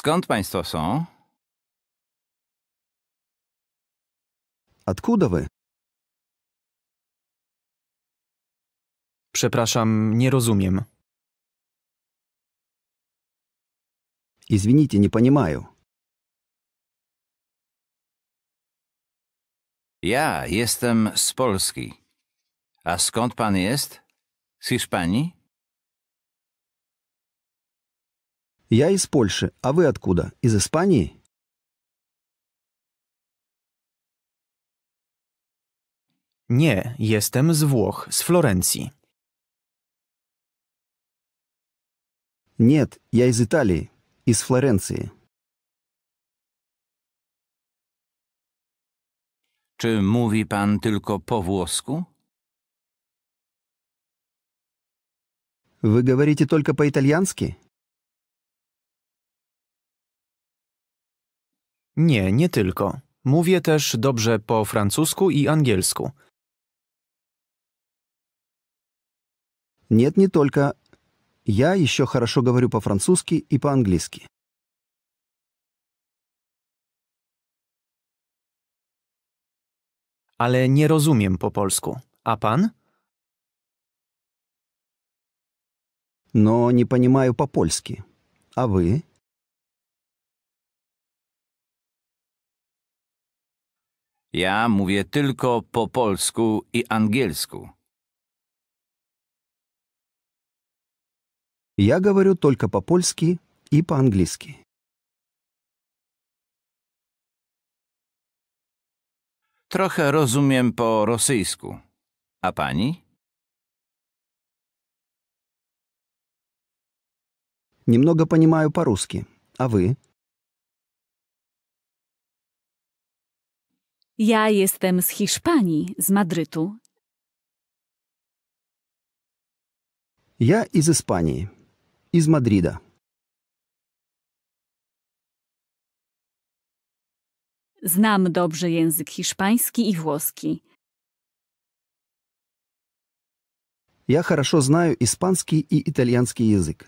Skąd państwo są? Откуда вы? Przepraszam, nie rozumiem. Извините, не понимаю. Ja jestem z Polski. A skąd pan jest? Z Hiszpanii? «Я из Польши. А вы откуда? Из Испании?» Nie, jestem z Włoch, z Florencji. Нет, я из Италии, из Флоренции. Czy mówi pan tylko po włosku? Вы говорите только по-итальянски? Nie, nie tylko. Mówię też dobrze po francusku i angielsku. Nie, nie tylko. Ja jeszcze хорошо говорю po francusku i po angielsku. Ale nie rozumiem po polsku. A pan? No, nie rozumiem po polsku. A wy? Ja mówię tylko po polsku i angielsku. Я говорю только по-польски и по-английски. Trochę rozumiem po rosyjsku. A pani? Немного понимаю по-русски. А вы? Ja jestem z Hiszpanii, z Madrytu. jestem z Hiszpanii, z Madryda. Znam dobrze język hiszpański i włoski. Ja хорошо знаю испанский и итальянский язык.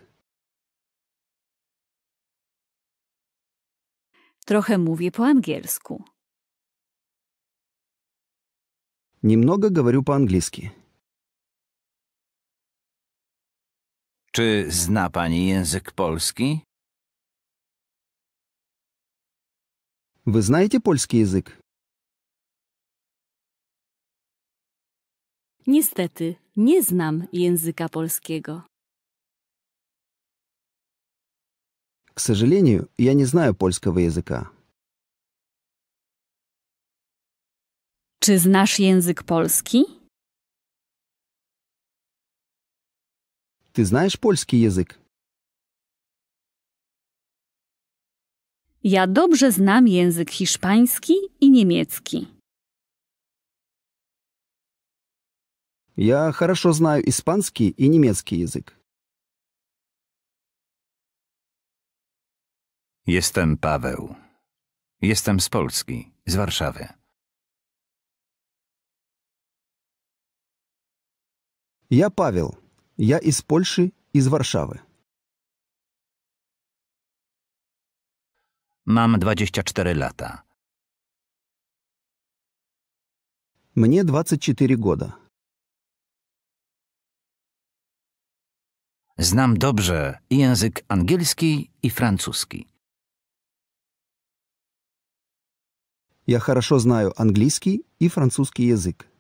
Trochę mówię po angielsku. Немного говорю по-английски. Czy zna pani język polski? Вы знаете польский язык? Niestety, nie znam języka polskiego. К сожалению, я не знаю польского языка. Czy znasz język polski? Ty znasz polski język? Ja dobrze znam język hiszpański i niemiecki. Ja хорошо знаю испанский и немецкий язык. Jestem Paweł. Jestem z Polski, z Warszawy. Я Павел. Я из Польши, из Warszawy. Mam 24 lata. Мне 24 года. Znam dobrze język angielski i francuski. Я хорошо знаю английский и французский язык.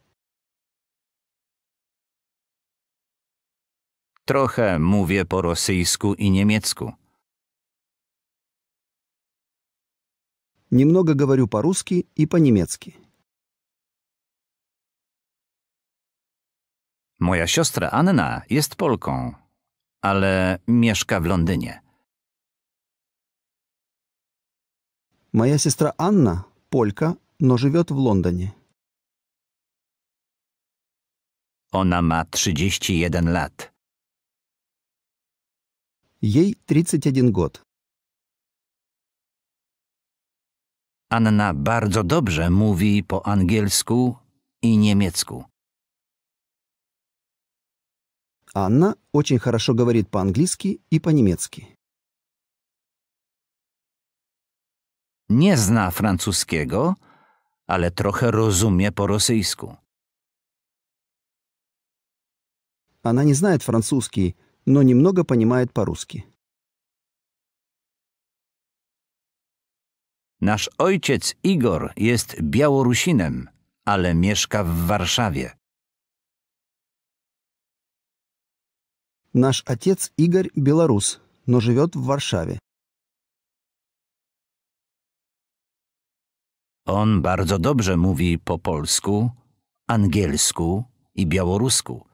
Trochę mówię po rosyjsku i niemiecku. Немного говорю по-русски и по-немецки. Moja siostra Anna jest Polką, ale mieszka w Londynie. Moja siostra Anna Polka, но живет w Londynie. Ona ma trzydzieści jeden lat. Ей 31 год. Anna bardzo dobrze mówi po angielsku i niemiecku. Anna очень хорошо говорит по-английски и по-немецки. Nie zna francuskiego, ale trochę rozumie po rosyjsku. Она не знает французский, но немного понимает по-русски. Nasz ojciec Igor jest Białorusinem, ale mieszka w Warszawie. Наш отец Игорь белорус, но живет в Варшаве. On bardzo dobrze mówi po polsku, angielsku i białorusku.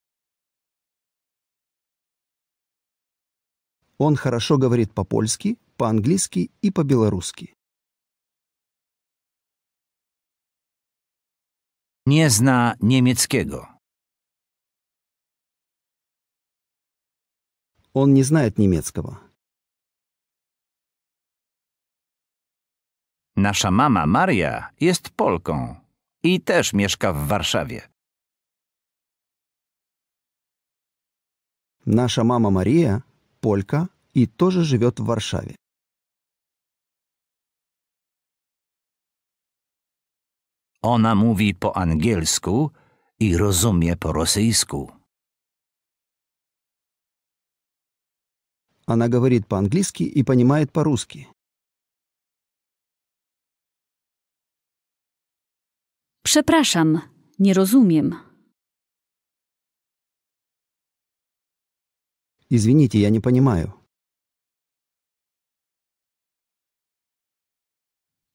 Он хорошо говорит по-польски, по-английски и по-белорусски. Не zna немецкого. Он не знает немецкого. Наша мама Мария jest Polką и też mieszka в Варшаве. Наша мама Мария полька i тоже живет w Warszawie. Ona mówi po angielsku i rozumie po rosyjsku. Ona mówi po angielsku i rozumie po rosyjsku. Przepraszam, nie rozumiem. Извините, я не понимаю.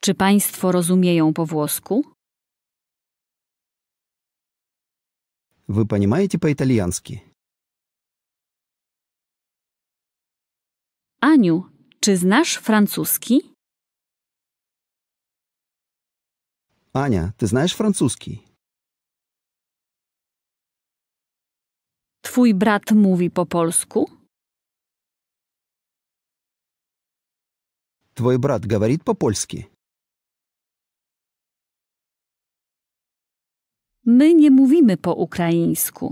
Czy państwo rozumieją po włosku? Вы понимаете по-итальянски? Aniu, czy znasz francuski? Аня, ты знаешь французский? twój brat mówi po polsku? Twój brat mówi po polsku. My nie mówimy po ukraińsku.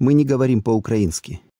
My nie mówimy po ukraińsku.